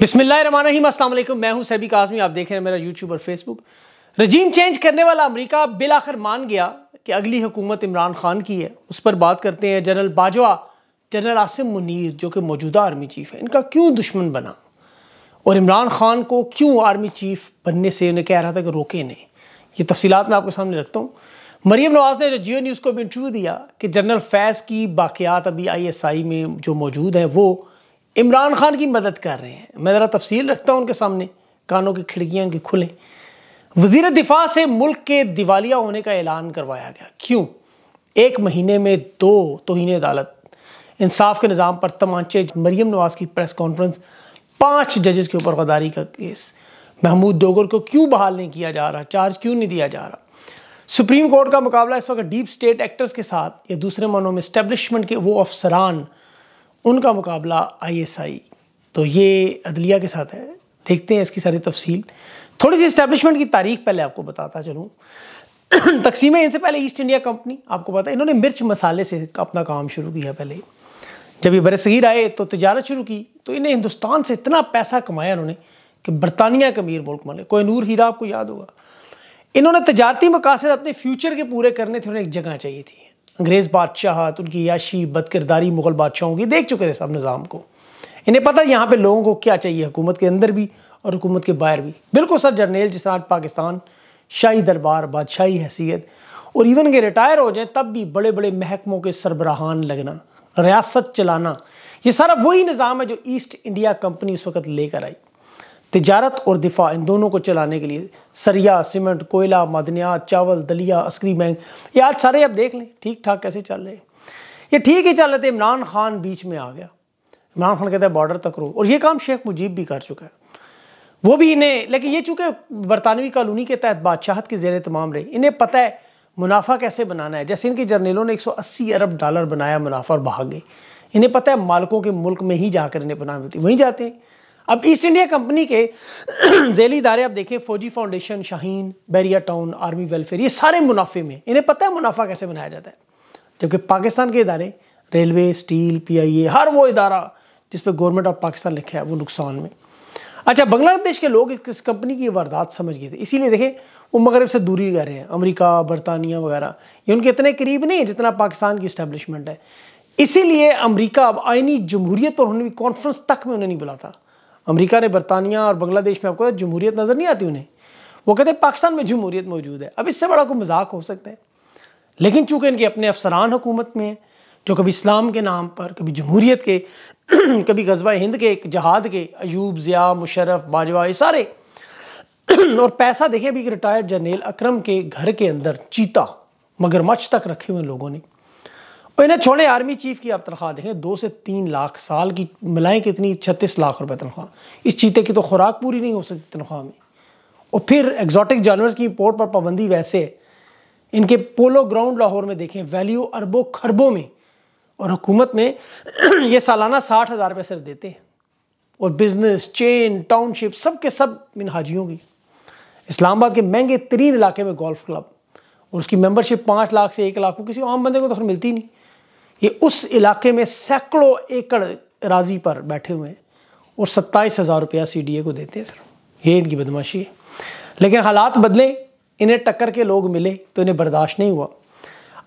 बिस्मिल्लाम असलम मैं हूं सैबी काजमी आप देख रहे हैं मेरा यूट्यूब और फेसबुक रजीम चेंज करने वाला अमेरिका आखिर मान गया कि अगली हुकूमत इमरान खान की है उस पर बात करते हैं जनरल बाजवा जनरल आसिम मुनीर जो कि मौजूदा आर्मी चीफ है इनका क्यों दुश्मन बना और इमरान खान को क्यों आर्मी चीफ बनने से उन्हें कह रहा था कि रोके नहीं ये तफसीत मैं आपके सामने रखता हूँ मरीम नवाज ने जो जियो न्यूज़ को भी इंटरव्यू दिया कि जनरल फैज़ की बाक़ियात अभी आई एस आई में जो मौजूद हैं वो इमरान खान की मदद कर रहे हैं मैं ज़रा तफसील रखता हूँ उनके सामने कानों की खिड़कियाँ की खुलें वजीर दिफा से मुल्क के दिवालिया होने का ऐलान करवाया गया क्यों एक महीने में दो तोहन अदालत इंसाफ के निज़ाम पर तमांचे मरीम नवाज की प्रेस कॉन्फ्रेंस पाँच जजेस के ऊपर गदारी का केस महमूद डोगर को क्यों बहाल नहीं किया जा रहा चार्ज क्यों नहीं दिया जा रहा सुप्रीम कोर्ट का मुकाबला इस वक्त डीप स्टेट एक्टर्स के साथ या दूसरे मानों में इस्टेब्लिशमेंट के वो अफसरान उनका मुकाबला आईएसआई तो ये अदलिया के साथ है देखते हैं इसकी सारी तफसील थोड़ी सी इस्टेब्लिशमेंट की तारीख पहले आपको बताता चलूँ तकसीम इनसे पहले ईस्ट इंडिया कंपनी आपको पता है इन्होंने मिर्च मसाले से अपना काम शुरू किया पहले जब ये बरसगीर आए तो तजारत शुरू की तो इन्हें हिंदुस्तान से इतना पैसा कमाया इन्होंने कि बरतानिया का अमीर मुल्क माले कोई नूर हीरा आपको याद होगा इन्होंने तजारती मकासद अपने फ्यूचर के पूरे करने थे उन्हें एक जगह चाहिए थी अंग्रेज़ बादशाहत उनकी याशी बदकरदारी मुग़ल बादशाहों की देख चुके थे सब निज़ाम को इन्हें पता है यहाँ पे लोगों को क्या चाहिए हुकूमत के अंदर भी और हुकूमत के बाहर भी बिल्कुल सर जर्नेल जिस आज पाकिस्तान शाही दरबार बादशाही हैसियत और इवन के रिटायर हो जाए तब भी बड़े बड़े महकमों के सरबराहान लगना रियासत चलाना ये सारा वही निज़ाम है जो ईस्ट इंडिया कंपनी इस वक्त लेकर आई तजारत और दिफा इन दोनों को चलाने के लिए सरिया सीमेंट कोयला मदनिया चावल दलिया अस्करी बैंक ये आज सारे आप देख लें ठीक ठाक कैसे चल रहे हैं ये ठीक ही चल रहे थे इमरान खान बीच में आ गया इमरान खान कहता है बॉर्डर तक रो और ये काम शेख मुजीब भी कर चुका है वो भी इन्हें लेकिन ये चूँकि बरतानवी कॉलोनी के तहत बादशाहत के जेर तमाम रहे इन्हें पता है मुनाफा कैसे बनाना है जैसे इनके जर्नेलों ने 180 अरब डॉलर बनाया मुनाफा और भाग गए इन्हें पता है मालकों के मुल्क में ही जाकर इन्हें पनाह वहीं जाते हैं अब ईस्ट इंडिया कंपनी के जेली इदारे आप देखें Fauji foundation Shaheen Bahria town army welfare ये सारे मुनाफे में इन्हें पता है मुनाफा कैसे बनाया जाता है जबकि पाकिस्तान के इदारे रेलवे स्टील ए e, हर वो इदारा जिस पर गवर्नमेंट ऑफ पाकिस्तान लिखा है वो नुकसान में अच्छा बांग्लादेश के लोग इस कंपनी की वारदात समझ गए थे इसीलिए देखें वो मगरब से दूरी कर रहे हैं अमेरिका बरतानिया वगैरह ये उनके इतने करीब नहीं है जितना पाकिस्तान की इस्टेब्लिशमेंट है इसीलिए अमेरिका अब आइनी जमहूरियत पर उन्होंने भी कॉन्फ्रेंस तक में उन्हें नहीं बुलाता अमेरिका ने बरतानिया और बांग्लादेश में आपको जमहूरियत नज़र नहीं आती उन्हें वो कहते हैं पाकिस्तान में जमहूरियत मौजूद है अब इससे बड़ा कोई मजाक हो सकता है लेकिन चूंकि इनके अपने अफसरान हुकूमत में हैं जो कभी इस्लाम के नाम पर कभी जमहूरीत के कभी गजबा हिंद के एक जहाद के अयूब ज़िया मुशरफ बाजवा ये सारे और पैसा देखे अभी एक रिटायर्ड जनरल अक्रम के घर के अंदर चीता मगरमच्छ तक रखे हुए लोगों ने और इन्हें छोड़े आर्मी चीफ की आप तनख्वाह देखें दो से तीन लाख साल की मिलाएं कितनी छत्तीस लाख रुपए तनख्वाह इस चीते की तो खुराक पूरी नहीं हो सकती तनख्वाह में और फिर एग्जॉटिक जानवर की इम्पोर्ट पर पाबंदी वैसे इनके पोलो ग्राउंड लाहौर में देखें वैल्यू अरबों खरबों में और हुकूमत में ये सालाना साठ हज़ार रुपये सिर्फ देते हैं और बिजनेस चेन टाउनशिप सब के सब इन हाजियों की इस्लामाबाद के महंगे तरीन इलाके में गोल्फ क्लब और उसकी मेंबरशिप पाँच लाख से एक लाख को किसी आम बंदे को तो फिर मिलती नहीं ये उस इलाके में सैकड़ों एकड़ राजी पर बैठे हुए हैं और सत्ताईस हज़ार रुपया सी डी ए को देते हैं सर ये इनकी बदमाशी है लेकिन हालात बदले इन्हें टक्कर के लोग मिले तो इन्हें बर्दाश्त नहीं हुआ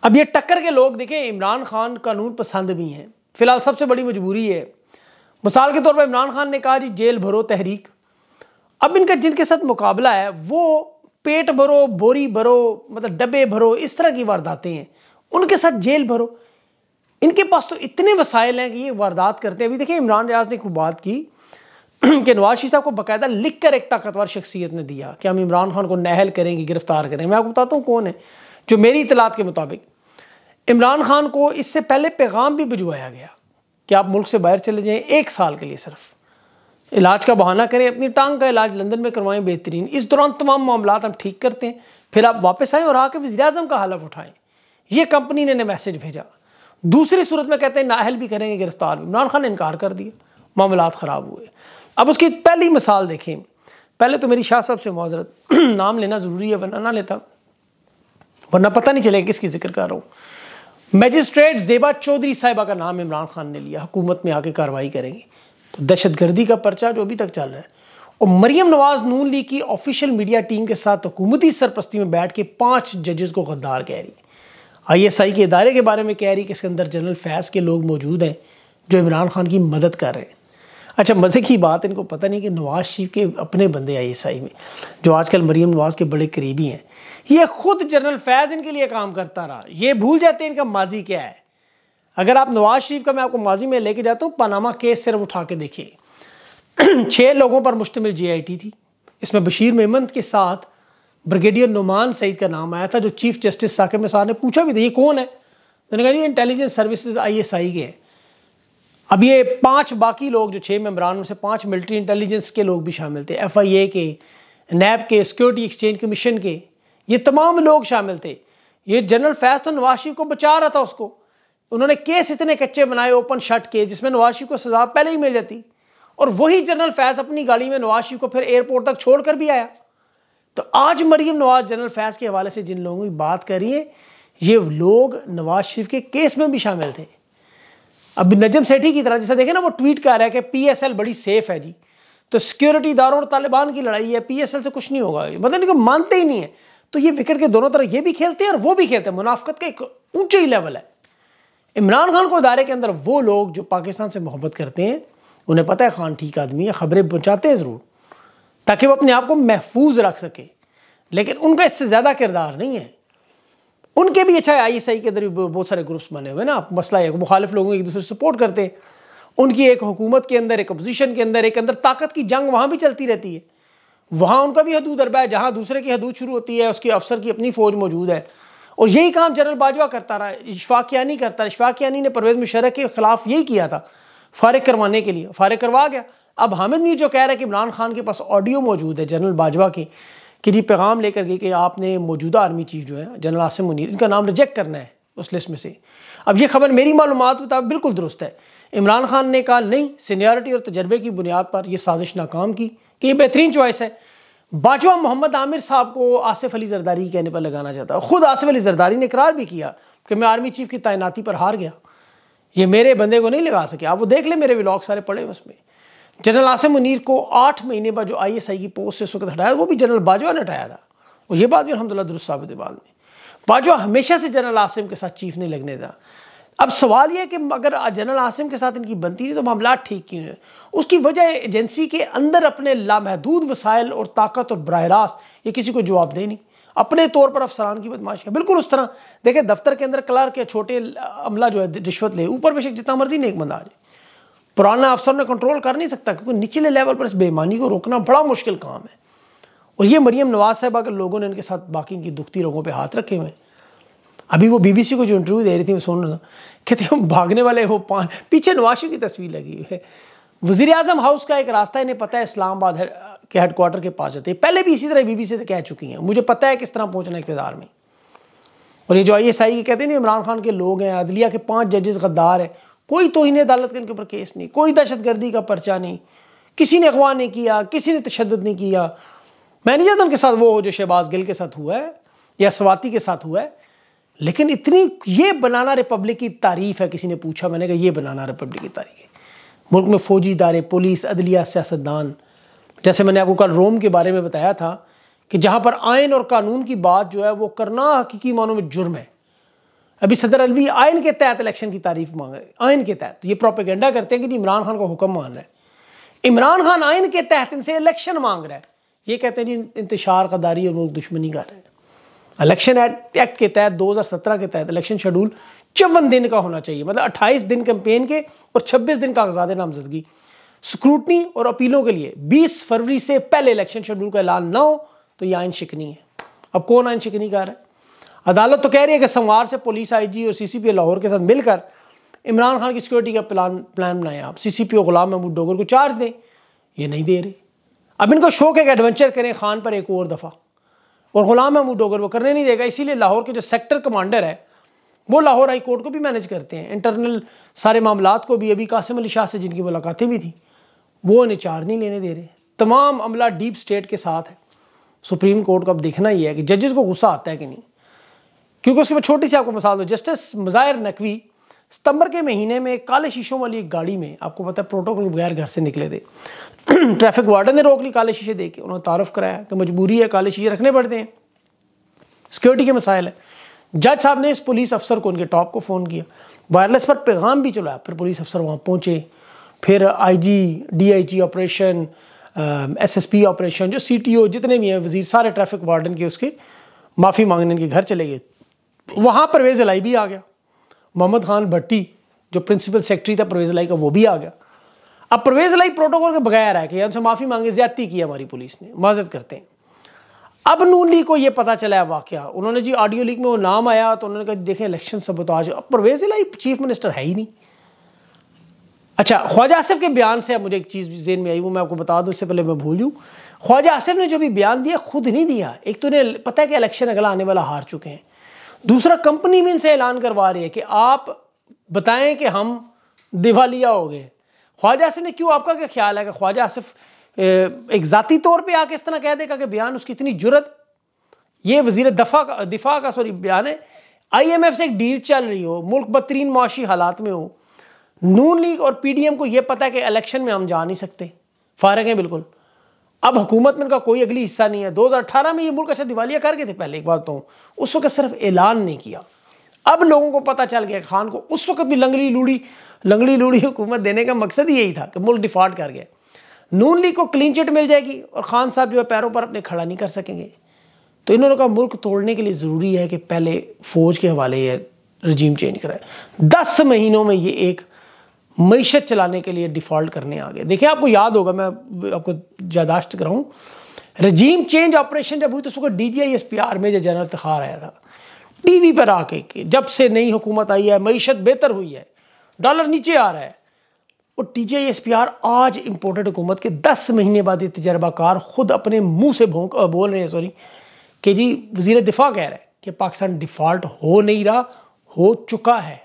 अब ये टक्कर के लोग देखें इमरान खान कानून पसंद भी हैं फिलहाल सबसे बड़ी मजबूरी है मिसाल के तौर पर इमरान खान ने कहा जी जेल भरो तहरीक अब इनका जिनके साथ मुकाबला है वो पेट भरो बोरी भरो मतलब डब्बे भरो इस तरह की वारदातें हैं उनके साथ जेल भरो इनके पास तो इतने वसाइल हैं कि ये वारदात करते हैं अभी देखिए इमरान रियाज ने खूब बात की कि नवाज शी साहब को बाकायदा लिख कर एक ताकतवर शख्सियत ने दिया कि हम इमरान खान को नहल करेंगे गिरफ्तार करेंगे मैं आपको बताता हूँ कौन है जो मेरी इतलात के मुताबिक इमरान खान को इससे पहले पैगाम भी भिजवाया गया कि आप मुल्क से बाहर चले जाएँ एक साल के लिए सिर्फ इलाज का बहाना करें अपनी टांग का इलाज लंदन में करवाएं बेहतरीन इस दौरान तमाम मामला हम ठीक करते हैं फिर आप वापस आएँ और आके वजी अजम का हलफ उठाएँ ये कंपनी ने मैसेज भेजा दूसरी सूरत में कहते हैं नाहल भी करेंगे गिरफ्तार में इमरान खान ने इनकार कर दिया मामला ख़राब हुए अब उसकी पहली मिसाल देखें पहले तो मेरी शाह साहब से माजरत नाम लेना ज़रूरी है वरना ना लेता वरना पता नहीं चलेगा किसकी जिक्र कर रहा हूँ मजिस्ट्रेट जेबा चौधरी साहिबा का नाम इमरान खान ने लिया हुकूमत में आके कार्रवाई करेंगे तो दहशत गर्दी का पर्चा जो अभी तक चल रहा है और मरीम नवाज नून लीग की ऑफिशियल मीडिया टीम के साथ हुकूमती सरपस्ती में बैठ के पाँच जजेस को गद्दार कह रही है आईएसआई के इदारे के बारे में कह रही कि इसके अंदर जनरल फैज़ के लोग मौजूद हैं जो इमरान खान की मदद कर रहे हैं अच्छा मज़े की बात इनको पता नहीं कि नवाज शरीफ के अपने बंदे आईएसआई में जो आजकल मरीम नवाज के बड़े करीबी हैं ये खुद जनरल फैज़ इनके लिए काम करता रहा ये भूल जाते हैं इनका माजी क्या है अगर आप नवाज शरीफ का मैं आपको माजी में लेके जाता हूँ पनामा केस सिर्फ उठा के देखिए छः लोगों पर मुश्तमिल जी आई टी थी इसमें बशीर मेमंद के साथ ब्रिगेडियर नुमान सईद का नाम आया था जो चीफ जस्टिस साकिब निसार ने पूछा भी था ये कौन है मैंने कहा ये इंटेलिजेंस सर्विसेज आईएसआई के हैं अब ये पांच बाकी लोग जो छः मेम्बरान में से पांच मिलिट्री इंटेलिजेंस के लोग भी शामिल थे एफआईए के नैब के सिक्योरिटी एक्सचेंज कमीशन के ये तमाम लोग शामिल थे ये जनरल फैज तो नवाज शरीफ को बचा रहा था उसको उन्होंने केस इतने कच्चे बनाए ओपन शट के जिसमें नवाज शरीफ को सजा पहले ही मिल जाती और वही जनरल फैज अपनी गाड़ी में नवाज शरीफ को फिर एयरपोर्ट तक छोड़कर भी आया तो आज मरीम नवाज जनरल फैज के हवाले से जिन लोगों की बात करिए है ये लोग नवाज शरीफ के केस में भी शामिल थे अब नजम सेठी की तरह जैसा देखें ना वो ट्वीट कर रहा है कि पीएसएल बड़ी सेफ है जी तो सिक्योरिटी दारों और तालिबान की लड़ाई है पीएसएल से कुछ नहीं होगा मतलब इनको मानते ही नहीं है तो ये विकेट के दोनों तरफ ये भी खेलते हैं और वो भी खेलते हैं मुनाफ्त का एक ऊंचे ही लेवल है इमरान खान को इदारे के अंदर वो लोग जो पाकिस्तान से मोहब्बत करते हैं उन्हें पता है खान ठीक आदमी है खबरें पहुँचाते हैं ज़रूर ताकि वो अपने आप को महफूज रख सके लेकिन उनका इससे ज़्यादा किरदार नहीं है उनके भी अच्छा आई एस आई के अंदर भी बहुत सारे ग्रुप्स बने हुए ना मसला है मुखालिफ लोगों एक दूसरे सपोर्ट करते हैं उनकी एक हुकूमत के अंदर एक अपोजिशन के अंदर एक अंदर ताकत की जंग वहाँ भी चलती रहती है वहाँ उनका भी हदूद अरबा है जहाँ दूसरे की हदूद शुरू होती है उसके अफसर की अपनी फ़ौज मौजूद है और यही काम जनरल बाजवा करता रहा इशफाक यानी करता इशफाक यानी ने परवेज़ मुशरफ के ख़िलाफ़ यही किया था फारग करवाने के लिए फारिग करवा गया अब हामिद मीर जो कह रहा है कि इमरान खान के पास ऑडियो मौजूद है जनरल बाजवा की कि जी पैगाम लेकर गए कि आपने मौजूदा आर्मी चीफ जो है जनरल आसिम मुनीर इनका नाम रिजेक्ट करना है उस लिस्ट में से अब ये खबर मेरी मालूम मुताबिक बिल्कुल दुरुस्त है इमरान खान ने कहा नहीं सीनियरिटी और तजर्बे की बुनियाद पर यह साजिश नाकाम की कि ये बेहतरीन चॉइस है बाजवा मोहम्मद आमिर साहब को आसिफ अली जरदारी कहने पर लगाना चाहता है खुद आसिफ अली जरदारी ने करार भी किया कि मैं आर्मी चीफ की तैनाती पर हार गया ये मेरे बंदे को नहीं लगा सके आप वो देख ले मेरे व्लॉग सारे पड़े उसमें जनरल आसिम मुनीर को आठ महीने बाद जो आई एस आई की पोस्ट से उस वक्त हटाया वो भी जनरल बाजवा ने हटाया था और ये बात भी अलहमदिल्ला दुरुस्त साबित बाद में बाजवा हमेशा से जनरल आसिम के साथ चीफ नहीं लगने था अब सवाल यह कि अगर जनरल आसिम के साथ इनकी बनती थी तो मामला ठीक क्यों है उसकी वजह एजेंसी के अंदर अपने लामहदूद वसायल और ताकत और बरह रास्त ये किसी को जवाब दे नहीं अपने तौर पर अफसरान की बदमाशी है बिल्कुल उस तरह देखें दफ्तर के अंदर क्लार्क या छोटे अमला जो है रिश्वत ले ऊपर बेशक जितना मर्जी एक बंदा आ जाए पुराना अफसर ने कंट्रोल कर नहीं सकता क्योंकि निचले लेवल पर इस बेईमानी को रोकना बड़ा मुश्किल काम है और ये मरियम नवाज साहब अगर लोगों ने इनके साथ बाकी की दुखती लोगों पर हाथ रखे हुए हैं अभी वो बीबीसी को जो इंटरव्यू दे रही थी मैं सुन रहा था कहते हम भागने वाले हो पान पीछे नवाशी की तस्वीर लगी हुई है वजीर अजम हाउस का एक रास्ता इन्हें पता है इस्लामाबाद आबाद के हेडकोार्टर के पास जाते हैं पहले भी इसी तरह बीबीसी से कह चुकी हैं मुझे पता है किस तरह पहुँचना इकतदार में और ये जो आई एस आई कहते हैं इमरान खान के लोग हैं अदलिया के पाँच जजेस गद्दार हैं कोई तो इन्हें अदालत के ऊपर केस नहीं कोई दहशत गर्दी का पर्चा नहीं किसी ने अगवा नहीं किया किसी ने तशद नहीं किया मैं नहीं चाहता उनके साथ वो हो जो शहबाज गिल के साथ हुआ है या स्वाति के साथ हुआ है लेकिन इतनी ये बनाना रिपब्लिक की तारीफ है किसी ने पूछा मैंने कहा ये बनाना रिपब्लिक की तारीफ है मुल्क में फौजी इदारे पुलिस अदलिया सियासतदान जैसे मैंने आपको कल रोम के बारे में बताया था कि जहाँ पर आयन और कानून की बात जो है वो करना हकीकी मानों में जुर्म है अभी सदर अलवी आयन के तहत इलेक्शन की तारीफ मांग रहे आयन के तहत ये प्रोपेगेंडा करते हैं कि जी इमरान खान का हुक्म मान रहा है इमरान खान आयन के तहत इनसे इलेक्शन मांग रहा है ये कहते हैं जी इंतशार दारी और मुल्क दुश्मनी कर रहे हैं इलेक्शन एक्ट के तहत 2017 के तहत इलेक्शन शेड्यूल चौवन दिन का होना चाहिए मतलब 28 दिन कैंपेन के और 26 दिन कागजात नामजदगी स्क्रूटनी और अपीलों के लिए 20 फरवरी से पहले इलेक्शन शेड्यूल का ऐलान ना हो तो ये आयन शिकनी है अब कौन आयन शिकनी कर रहा है अदालत तो कह रही है कि सोमवार से पुलिस आईजी और सीसीपीओ लाहौर के साथ मिलकर इमरान खान की सिक्योरिटी का प्लान प्लान बनाएं आप सीसीपीओ गुलाम महमूद डोगर को चार्ज दें ये नहीं दे रहे अब इनको शौक है एडवेंचर करें खान पर एक और दफ़ा और गुलाम महमूद डोगर वो करने नहीं देगा इसीलिए लाहौर के जो सेक्टर कमांडर है वो लाहौर हाई कोर्ट को भी मैनेज करते हैं इंटरनल सारे मामला को भी अभी कासिम अली शाह से जिनकी मुलाकातें भी थी वो इन्हें चार्ज नहीं लेने दे रहे तमाम अमला डीप स्टेट के साथ है सुप्रीम कोर्ट का अब देखना ही है कि जजेस को गुस्सा आता है कि नहीं क्योंकि उसके बाद छोटी सी आपको मिसाल दो जस्टिस मुजाहिर नकवी सितंबर के महीने में काले शीशों वाली एक गाड़ी में आपको पता है प्रोटोकॉल बगैर घर से निकले थे ट्रैफिक वार्डन ने रोक ली काले शीशे दे के उन्होंने तारफ़ कराया कि मजबूरी है काले शीशे रखने पड़ते हैं सिक्योरिटी के मसाइल है जज साहब ने इस पुलिस अफसर को उनके टॉप को फ़ोन किया वायरलेस पर पैगाम भी चलाया फिर पुलिस अफसर वहाँ पहुँचे फिर आई डीआईजी ऑपरेशन एसएसपी ऑपरेशन जो सीटीओ जितने भी हैं वजीर सारे ट्रैफिक वार्डन के उसके माफ़ी मांगने के घर चले गए वहाँ परवेज़ अलाई भी आ गया मोहम्मद खान भट्टी जो प्रिंसिपल सेक्रेटरी था परवेज़ अलाई का वो भी आ गया अब परवेज़ अलाई प्रोटोकॉल के बगैर है कि उनसे माफ़ी मांगे ज्यादा की हमारी पुलिस ने माजत करते हैं अब नून लीग को ये पता चला है वाक्य उन्होंने जी ऑडियो लीग में वो नाम आया तो उन्होंने कहा देखें इलेक्शन सबोताज अब परवेज़ अलाई चीफ मिनिस्टर है ही नहीं अच्छा ख्वाजा आसिफ के बयान से मुझे एक चीज़ जेन में आई वो मैं आपको बता दूं उससे पहले मैं भूल जाऊँ ख्वाजा आसिफ ने जो भी बयान दिया खुद नहीं दिया एक तो उन्हें पता है कि इलेक्शन अगला आने वाला हार चुके हैं दूसरा कंपनी भी इनसे ऐलान करवा रही है कि आप बताएं कि हम दिवालिया हो गए ख्वाजा आसिफ ने क्यों आपका क्या ख्याल है कि ख्वाजा आसिफ एक ज़ाती तौर पर आके इस तरह कह देगा कि बयान उसकी इतनी जरूरत ये वजीर दफा का दिफा का सॉरी बयान है आई एम एफ से एक डील चल रही हो मुल्क बदतरीन मुआशी हालात में हो नून लीग और पी डी एम को यह पता है कि इलेक्शन में हम जा नहीं सकते फारग हैं बिल्कुल अब हुकूमत में इनका कोई अगली हिस्सा नहीं है 2018 में ये मुल्क अच्छा दिवालिया करके थे पहले एक बात तो उस वक्त सिर्फ ऐलान नहीं किया अब लोगों को पता चल गया खान को उस वक्त भी लंगड़ी लूड़ी लंगड़ी लूड़ी हुकूमत देने का मकसद ही यही था कि मुल्क डिफॉल्ट कर गया नून लीग को क्लीन चिट मिल जाएगी और खान साहब जो है पैरों पर अपने खड़ा नहीं कर सकेंगे तो इन्होंने कहा मुल्क तोड़ने के लिए ज़रूरी है कि पहले फ़ौज के हवाले ये रजीम चेंज कराए दस महीनों में ये एक मीशत चलाने के लिए डिफ़ॉल्ट करने आ गए देखिए आपको याद होगा मैं आपको यादाश्त कराऊँ रजीम चेंज ऑपरेशन जब हुई तो उस वक्त D G I S P R major general Takhar आया था टी वी पर आके के जब से नई हुकूमत आई है मीशत बेहतर हुई है डॉलर नीचे आ रहा है और T G I S P R आज इम्पोर्टेड हुकूमत के दस महीने बाद ये तजर्बाकार खुद अपने मुंह से भोंक बोल रहे हैं सॉरी कि जी वजीर दिफा कह रहा है कि पाकिस्तान डिफ़ॉल्ट हो नहीं रहा हो चुका है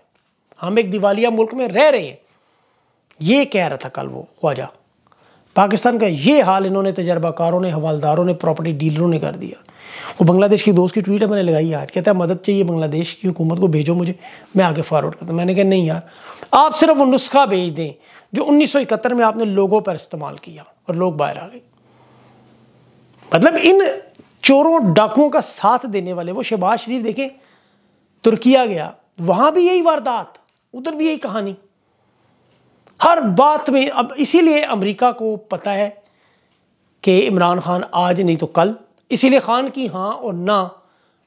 हम एक दिवालिया मुल्क में रह रहे हैं ये कह रहा था कल वो ख्वाजा पाकिस्तान का ये हाल इन्होंने तजर्बाकारों ने हवालदारों ने प्रॉपर्टी डीलरों ने कर दिया वो बांग्लादेश की दोस्त की ट्वीट है मैंने लगाई आज कहता है मदद चाहिए बांग्लादेश की हुकूमत को भेजो मुझे मैं आगे फॉरवर्ड करता मैंने कहा नहीं यार आप सिर्फ वो नुस्खा भेज दें जो उन्नीस में आपने लोगों पर इस्तेमाल किया और लोग बाहर आ गए मतलब इन चोरों डाकुओं का साथ देने वाले वो शहबाज शरीफ देखें तुर्किया गया वहां भी यही वारदात उधर भी यही कहानी हर बात में अब इसीलिए अमेरिका को पता है कि इमरान खान आज नहीं तो कल इसीलिए खान की हाँ और ना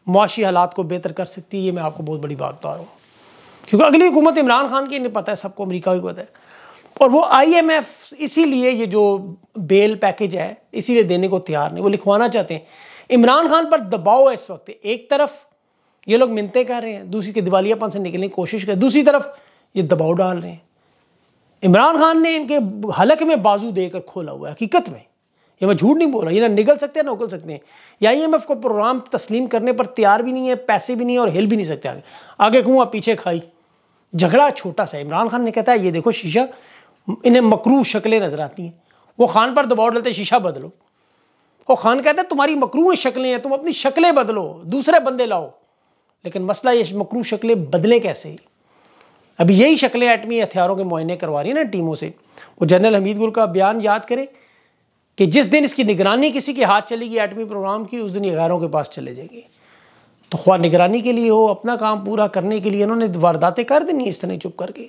मुआशी हालात को बेहतर कर सकती है ये मैं आपको बहुत बड़ी बात बता रहा हूँ क्योंकि अगली हुकूमत इमरान खान की नहीं पता है सबको अमरीका को पता है और वो आईएमएफ इसीलिए ये जो बेल पैकेज है इसीलिए देने को तैयार नहीं वो लिखवाना चाहते हैं इमरान खान पर दबाव है इस वक्त एक तरफ ये लोग मिनते कर रहे हैं दूसरी के दिवालियापन से निकलने की कोशिश कर दूसरी तरफ ये दबाव डाल रहे हैं इमरान खान ने इनके हलक में बाजू देकर खोला हुआ है हकीकत में ये मैं झूठ नहीं बोल रहा ये ना निगल सकते हैं ना उगल सकते हैं या आई e को प्रोग्राम तस्लीम करने पर तैयार भी नहीं है पैसे भी नहीं है और हिल भी नहीं सकते आगे आगे कहूँ पीछे खाई झगड़ा छोटा सा इमरान खान ने कहता है ये देखो शीशा इन्हें मकरू शक्लें नज़र आती हैं वो खान पर दबाव डलते शीशा बदलो और खान कहता है तुम्हारी मकरू शक्लें हैं तुम अपनी शक्लें बदलो दूसरे बंदे लाओ लेकिन मसला ये मकरू शक्लें बदलें कैसे अभी यही शक्लें एटमी हथियारों के मुआयने करवा रही है ना टीमों से वो जनरल हमीद गुल का बयान याद करें कि जिस दिन इसकी निगरानी किसी के हाथ चलेगी एटमी प्रोग्राम की उस दिन ये गैरों के पास चले जाएंगे तो ख्वा निगरानी के लिए हो अपना काम पूरा करने के लिए इन्होंने वारदातें कर दी इस तरह चुप करके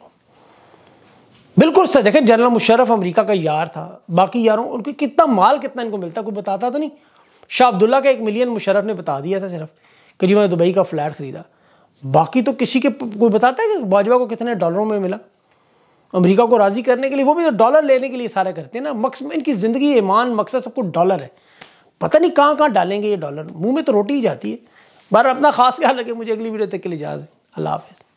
बिल्कुल सर देखें जनरल मुशरफ अमरीका का यार था बाकी यारों उनके कितना माल कितना इनको मिलता कोई बताता तो नहीं शाह अब्दुल्ला का एक मिलियन मुशरफ ने बता दिया था सिर्फ कि जी मैंने दुबई का फ्लैट खरीदा बाकी तो किसी के कोई बताता है कि बाजवा को कितने डॉलरों में मिला अमेरिका को राज़ी करने के लिए वो भी तो डॉलर लेने के लिए सारा करते हैं ना मकस इनकी ज़िंदगी ईमान मकसद सब कुछ डॉलर है पता नहीं कहाँ कहाँ डालेंगे ये डॉलर मुँह में तो रोटी ही जाती है बार अपना खास ख्याल रखें मुझे अगली वीडियो तक के लिए इजाज़ है अल्लाह हाफिज़